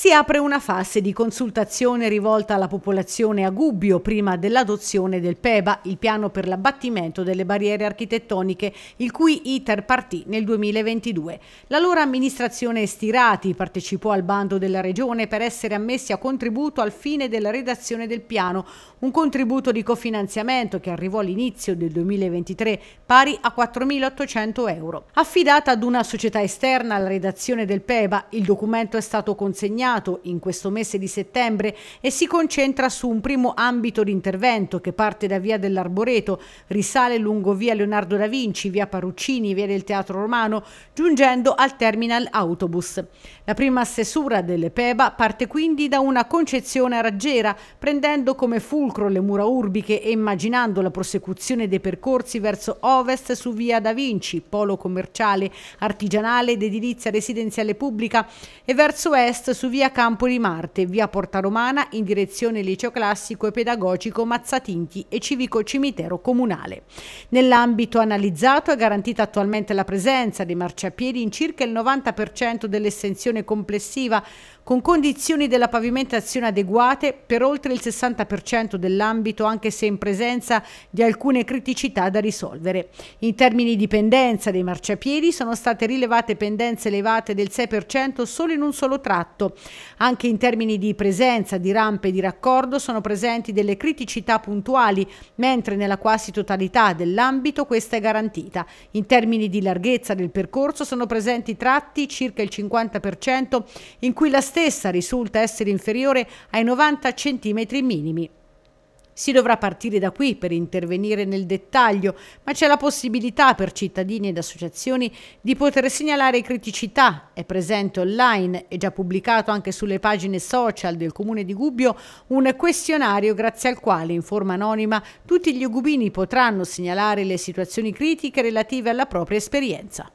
si apre una fase di consultazione rivolta alla popolazione a Gubbio prima dell'adozione del PEBA, il piano per l'abbattimento delle barriere architettoniche, il cui iter partì nel 2022. La loro amministrazione Stirati partecipò al bando della regione per essere ammessi a contributo al fine della redazione del piano, un contributo di cofinanziamento che arrivò all'inizio del 2023 pari a 4.800 euro. Affidata ad una società esterna alla redazione del PEBA, il documento è stato consegnato impegnato in questo mese di settembre e si concentra su un primo ambito di intervento che parte da via dell'Arboreto, risale lungo via Leonardo da Vinci, via Paruccini, via del Teatro Romano, giungendo al terminal autobus. La prima stesura delle PEBA parte quindi da una concezione raggiera, prendendo come fulcro le mura urbiche e immaginando la prosecuzione dei percorsi verso ovest su via da Vinci, polo commerciale, artigianale ed edilizia residenziale pubblica, e verso est su via via Campo di Marte, via Porta Romana in direzione Liceo Classico e Pedagogico Mazzatinti e Civico Cimitero Comunale. Nell'ambito analizzato è garantita attualmente la presenza dei marciapiedi in circa il 90% dell'estensione complessiva con condizioni della pavimentazione adeguate per oltre il 60% dell'ambito anche se in presenza di alcune criticità da risolvere. In termini di pendenza dei marciapiedi sono state rilevate pendenze elevate del 6% solo in un solo tratto anche in termini di presenza di rampe di raccordo sono presenti delle criticità puntuali, mentre nella quasi totalità dell'ambito questa è garantita. In termini di larghezza del percorso sono presenti tratti circa il 50% in cui la stessa risulta essere inferiore ai 90 cm minimi. Si dovrà partire da qui per intervenire nel dettaglio, ma c'è la possibilità per cittadini ed associazioni di poter segnalare criticità. È presente online e già pubblicato anche sulle pagine social del Comune di Gubbio un questionario grazie al quale in forma anonima tutti gli ugubini potranno segnalare le situazioni critiche relative alla propria esperienza.